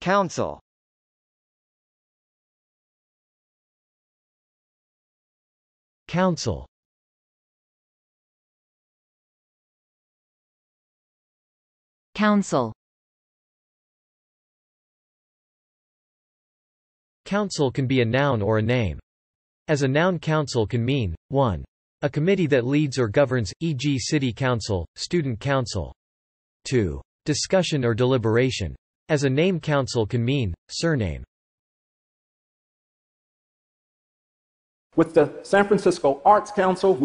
Council Council Council Council can be a noun or a name. As a noun council can mean, 1. A committee that leads or governs, e.g. city council, student council. 2. Discussion or deliberation. As a name council can mean, surname. With the San Francisco Arts Council,